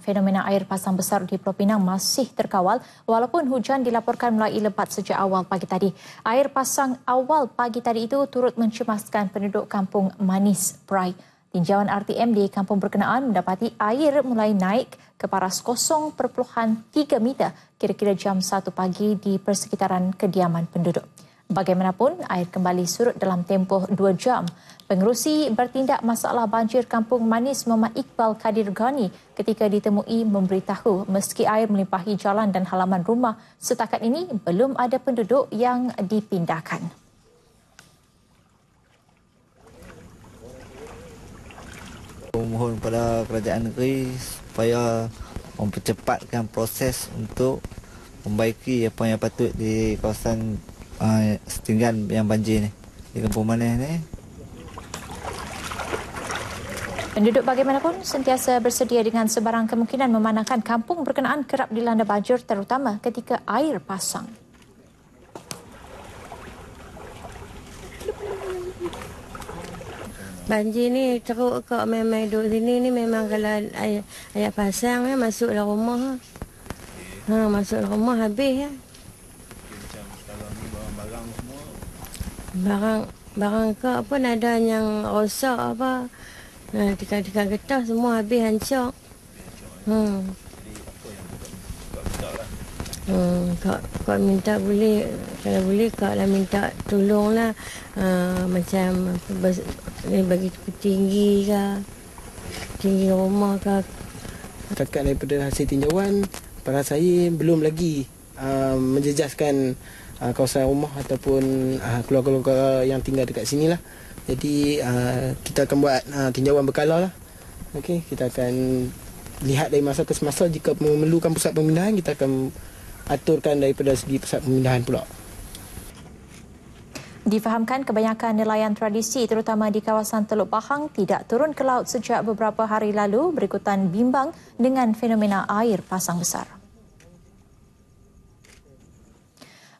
fenomena air pasang besar di Pulau Pinang masih terkawal walaupun hujan dilaporkan mulai lebat sejak awal pagi tadi. Air pasang awal pagi tadi itu turut mencemaskan penduduk kampung Manis, Prai. Tinjauan RTM di kampung berkenaan mendapati air mulai naik ke paras kosong perpuluhan 0.3 meter kira-kira jam 1 pagi di persekitaran kediaman penduduk. Bagaimanapun, air kembali surut dalam tempoh dua jam. Pengerusi bertindak masalah banjir kampung manis Muhammad Iqbal Kadir Ghani ketika ditemui memberitahu meski air melimpahi jalan dan halaman rumah, setakat ini belum ada penduduk yang dipindahkan. Mohon kepada kerajaan negeri supaya mempercepatkan proses untuk membaiki apa yang patut di kawasan uh, setinggan yang banjir ni di kampung mana ni. Penduduk bagaimanapun sentiasa bersedia dengan sebarang kemungkinan memanahkan kampung berkenaan kerap dilanda banjir terutama ketika air pasang. Banjir ni teruk kok memang duduk sini ni memang kalau air, air pasang ya, masuklah rumah. Ha, masuk rumah habis ya. Barang barang ke apa nada yang rosak apa. Ha nah, eh, tikar-tikar getah semua habis hancur. Hmm. Hmm, kak, kak minta boleh kalau boleh kak lah minta tolong lah uh, macam bas, ni bagi tinggi ke tinggi rumah ke kakak daripada hasil tinjauan para saya belum lagi uh, menjejaskan uh, kawasan rumah ataupun uh, keluarga-keluarga yang tinggal dekat sini lah. Jadi uh, kita akan buat uh, tinjauan berkala lah. Okay, kita akan lihat dari masa ke semasa jika memerlukan pusat pemindahan kita akan aturkan daripada segi pusat pemindahan pula. Difahamkan kebanyakan nelayan tradisi terutama di kawasan Teluk Pahang tidak turun ke laut sejak beberapa hari lalu berikutan bimbang dengan fenomena air pasang besar.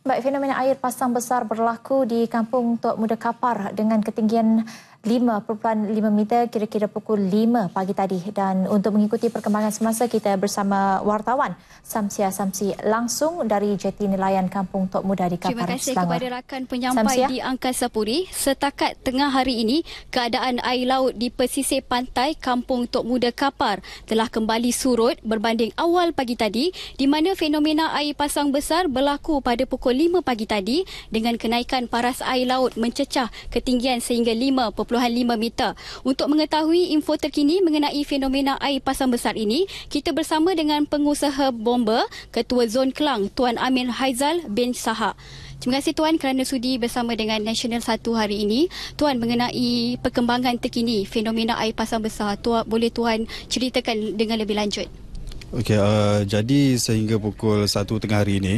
Baik, fenomena air pasang besar berlaku di kampung Tok Muda Kapar dengan ketinggian 5.5 meter kira-kira pukul 5 pagi tadi dan untuk mengikuti perkembangan semasa kita bersama wartawan Samsia Samsi langsung dari jeti nelayan Kampung Tok Muda di Kapar Terima kasih Selangor. kepada rakan penyampai Samsia? di Angkasa Puri setakat tengah hari ini keadaan air laut di pesisir pantai Kampung Tok Muda Kapar telah kembali surut berbanding awal pagi tadi di mana fenomena air pasang besar berlaku pada pukul 5 pagi tadi dengan kenaikan paras air laut mencecah ketinggian sehingga 5 25 meter. Untuk mengetahui info terkini mengenai fenomena air pasang besar ini, kita bersama dengan pengusaha bomba Ketua Zon Kelang, Tuan Amin Haizal bin Sahak. Terima kasih Tuan kerana sudi bersama dengan National 1 hari ini. Tuan mengenai perkembangan terkini fenomena air pasang besar, Tuan, boleh Tuan ceritakan dengan lebih lanjut? Okey, uh, jadi sehingga pukul 1 tengah hari ini,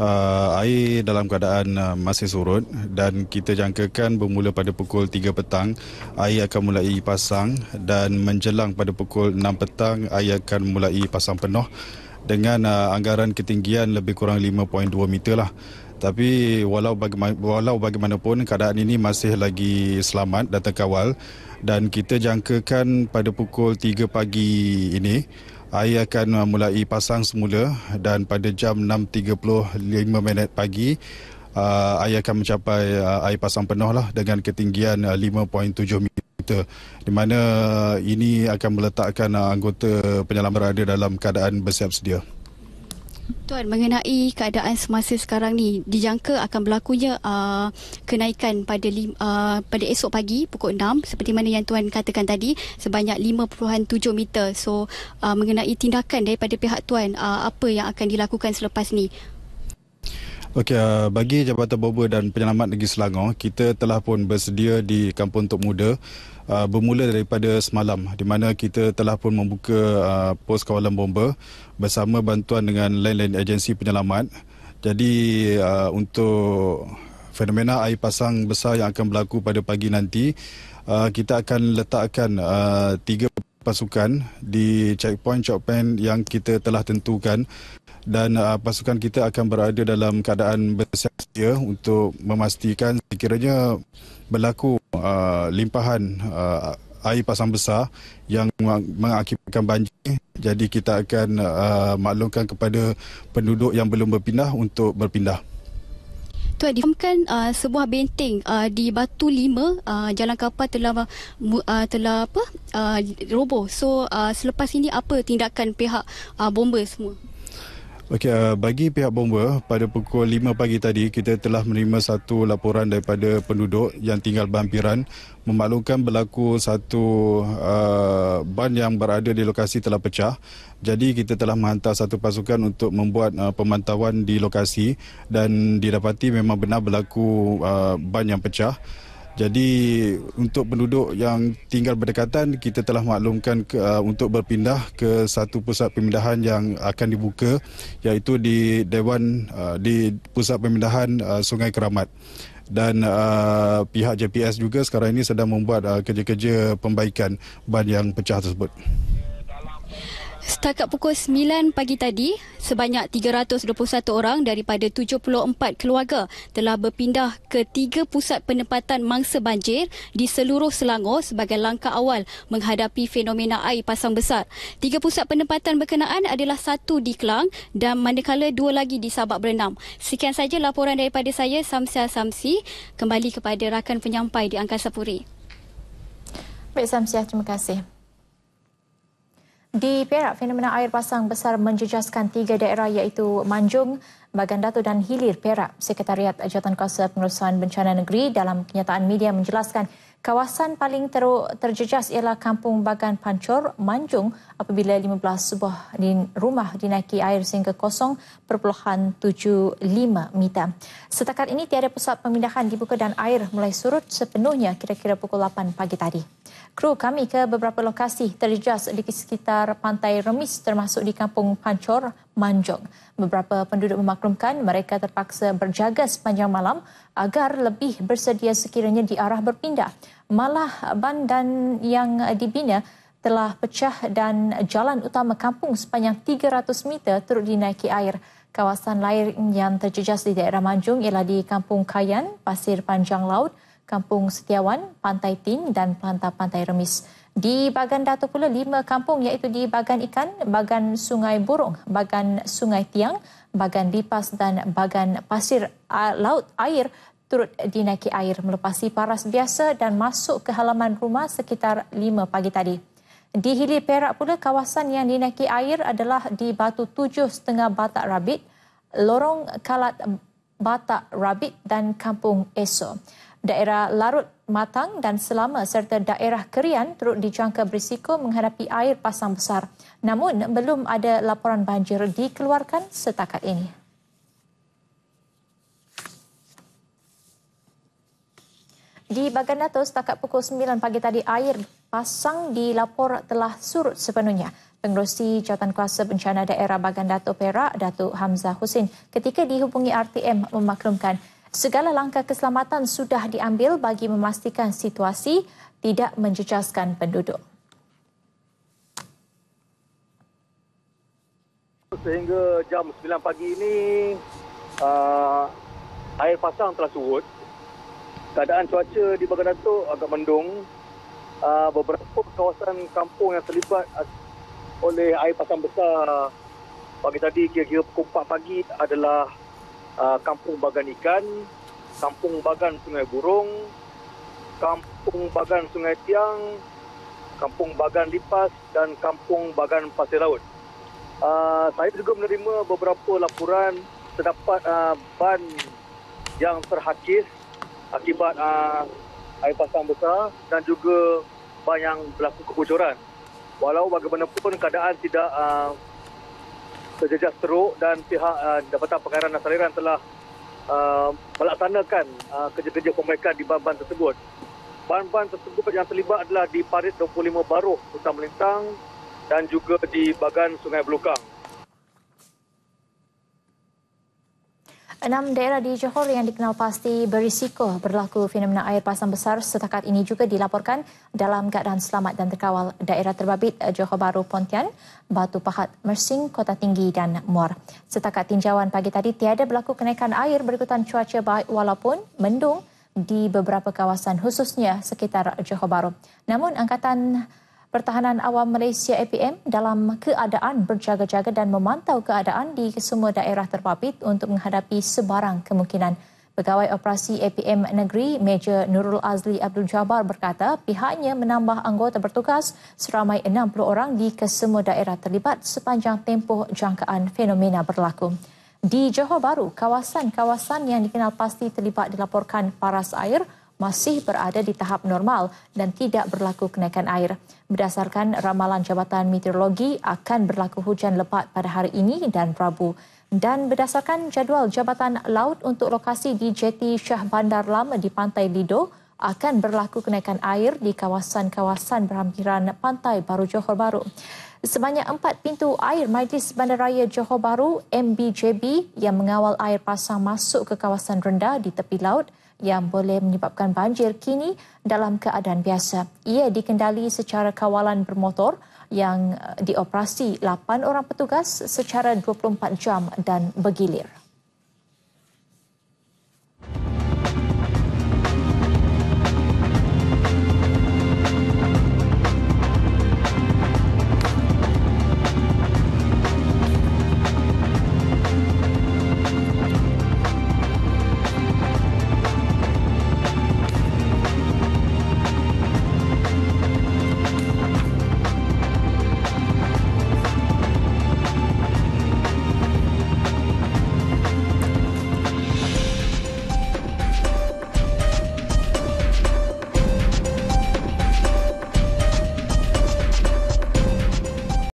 uh, air dalam keadaan uh, masih surut dan kita jangkakan bermula pada pukul 3 petang air akan mulai pasang dan menjelang pada pukul 6 petang air akan mulai pasang penuh dengan uh, anggaran ketinggian lebih kurang 5.2 meter lah. Tapi walau, bagaima, walau bagaimanapun keadaan ini masih lagi selamat dan terkawal dan kita jangkakan pada pukul 3 pagi ini air akan mulai pasang semula dan pada jam 6.35 minit pagi uh, air akan mencapai uh, air pasang penuh lah dengan ketinggian 5.7 uh, meter di mana ini akan meletakkan anggota penyelam berada dalam keadaan bersiap sedia. Tuan, mengenai keadaan semasa sekarang ni, dijangka akan berlakunya uh, kenaikan pada uh, pada esok pagi pukul 6 seperti mana yang Tuan katakan tadi sebanyak 5.7 meter. So, uh, mengenai tindakan daripada pihak Tuan, uh, apa yang akan dilakukan selepas ni? Okey, uh, bagi Jabatan Boba dan Penyelamat Negeri Selangor, kita telah pun bersedia di Kampung Tok Muda uh, bermula daripada semalam di mana kita telah pun membuka uh, pos kawalan bomba bersama bantuan dengan lain-lain agensi penyelamat. Jadi uh, untuk fenomena air pasang besar yang akan berlaku pada pagi nanti, uh, kita akan letakkan uh, tiga pasukan di checkpoint checkpoint yang kita telah tentukan dan uh, pasukan kita akan berada dalam keadaan bersiasatia untuk memastikan sekiranya berlaku uh, limpahan uh, air pasang besar yang mengakibatkan banjir jadi kita akan uh, maklumkan kepada penduduk yang belum berpindah untuk berpindah Tuan, difahamkan uh, sebuah benteng uh, di Batu Lima uh, Jalan Kapal telah uh, telah apa? Uh, roboh. So, uh, selepas ini apa tindakan pihak uh, bomber semua? Okey, eh, bagi pihak bomba pada pukul 5 pagi tadi kita telah menerima satu laporan daripada penduduk yang tinggal bampiran memaklumkan berlaku satu uh, ban yang berada di lokasi telah pecah. Jadi kita telah menghantar satu pasukan untuk membuat uh, pemantauan di lokasi dan didapati memang benar berlaku uh, ban yang pecah. Jadi untuk penduduk yang tinggal berdekatan kita telah maklumkan ke, uh, untuk berpindah ke satu pusat pemindahan yang akan dibuka iaitu di Dewan uh, di pusat pemindahan uh, Sungai Keramat. Dan uh, pihak JPS juga sekarang ini sedang membuat uh, kerja-kerja pembaikan ban yang pecah tersebut. Setakat pukul 9 pagi tadi, sebanyak 321 orang daripada 74 keluarga telah berpindah ke tiga pusat penempatan mangsa banjir di seluruh Selangor sebagai langkah awal menghadapi fenomena air pasang besar. Tiga pusat penempatan berkenaan adalah satu di Kelang dan manakala dua lagi di Sabak Berenam. Sekian saja laporan daripada saya, Samsia Samsi. Kembali kepada rakan penyampai di Angkasa Puri. Baik Samsiah, terima kasih. Di Perak, fenomena air pasang besar menjejaskan tiga daerah iaitu Manjung, Bagan Datu dan Hilir Perak. Sekretariat Jawatan Kuasa Pengurusan Bencana Negeri dalam kenyataan media menjelaskan kawasan paling teruk terjejas ialah Kampung Bagan Pancor, Manjung apabila 15 sebuah rumah dinaiki air sehingga kosong perpuluhan 75 meter. Setakat ini tiada pusat pemindahan dibuka dan air mulai surut sepenuhnya kira-kira pukul 8 pagi tadi. Kru kami ke beberapa lokasi terjejas di sekitar pantai Remis termasuk di kampung Pancor, Manjong. Beberapa penduduk memaklumkan mereka terpaksa berjaga sepanjang malam agar lebih bersedia sekiranya diarah berpindah. Malah bandan yang dibina telah pecah dan jalan utama kampung sepanjang 300 meter turut dinaiki air. Kawasan lain yang terjejas di daerah Manjung ialah di kampung Kayan, Pasir Panjang Laut, Kampung Setiawan, Pantai Tin dan Pantai Pantai Remis. Di bagan Datu pula lima kampung iaitu di bagan Ikan, bagan Sungai Burung, bagan Sungai Tiang, bagan Lipas dan bagan Pasir Laut Air turut dinaiki air melepasi paras biasa dan masuk ke halaman rumah sekitar lima pagi tadi. Di Hilir Perak pula kawasan yang dinaiki air adalah di Batu Tujuh Setengah Batak Rabit, Lorong Kalat Batak Rabit dan Kampung Esau daerah larut matang dan selama serta daerah kerian turut dijangka berisiko menghadapi air pasang besar. Namun, belum ada laporan banjir dikeluarkan setakat ini. Di Bagan Dato, setakat pukul 9 pagi tadi, air pasang dilapor telah surut sepenuhnya. Pengerusi Jawatan Kuasa Bencana Daerah Bagan Dato Perak, Datuk Hamzah Husin, ketika dihubungi RTM memaklumkan Segala langkah keselamatan sudah diambil bagi memastikan situasi tidak menjejaskan penduduk. Sehingga jam 9 pagi ini, uh, air pasang telah surut. Keadaan cuaca di Bagan Datuk agak mendung. Uh, beberapa kawasan kampung yang terlibat oleh air pasang besar pagi tadi kira-kira pukul 4 pagi adalah Ah, Kampung Bagan Ikan, Kampung Bagan Sungai Burung, Kampung Bagan Sungai Tiang, Kampung Bagan Lipas dan Kampung Bagan Pasir Laut. Uh, saya juga menerima beberapa laporan terdapat uh, ban yang terhakis akibat uh, air pasang besar dan juga ban yang berlaku kebocoran. Walau bagaimanapun keadaan tidak uh, terjejas teruk dan pihak uh, Jabatan Pengairan dan Saliran telah uh, melaksanakan uh, kerja-kerja pembaikan di ban-ban tersebut. Ban-ban tersebut yang terlibat adalah di Parit 25 Baruh, Hutan Melintang dan juga di Bagan Sungai Beluka. Enam daerah di Johor yang dikenal pasti berisiko berlaku fenomena air pasang besar setakat ini juga dilaporkan dalam keadaan selamat dan terkawal daerah terbabit eh, Johor Bahru Pontian, Batu Pahat, Mersing, Kota Tinggi dan Muar. Setakat tinjauan pagi tadi tiada berlaku kenaikan air berikutan cuaca baik walaupun mendung di beberapa kawasan khususnya sekitar Johor Bahru. Namun angkatan Pertahanan Awam Malaysia APM dalam keadaan berjaga-jaga dan memantau keadaan di semua daerah terpapit untuk menghadapi sebarang kemungkinan. Pegawai Operasi APM Negeri Major Nurul Azli Abdul Jabar berkata pihaknya menambah anggota bertugas seramai 60 orang di kesemua daerah terlibat sepanjang tempoh jangkaan fenomena berlaku. Di Johor Bahru, kawasan-kawasan yang dikenal pasti terlibat dilaporkan paras air masih berada di tahap normal dan tidak berlaku kenaikan air. Berdasarkan ramalan Jabatan Meteorologi, akan berlaku hujan lebat pada hari ini dan Rabu. Dan berdasarkan jadual Jabatan Laut untuk lokasi di Jeti Syah Bandar Lama di Pantai Lido, akan berlaku kenaikan air di kawasan-kawasan berhampiran Pantai Baru Johor Baru. Sebanyak empat pintu air Majlis Bandaraya Johor Baru MBJB yang mengawal air pasang masuk ke kawasan rendah di tepi laut yang boleh menyebabkan banjir kini dalam keadaan biasa. Ia dikendali secara kawalan bermotor yang eh, dioperasi 8 orang petugas secara 24 jam dan bergilir.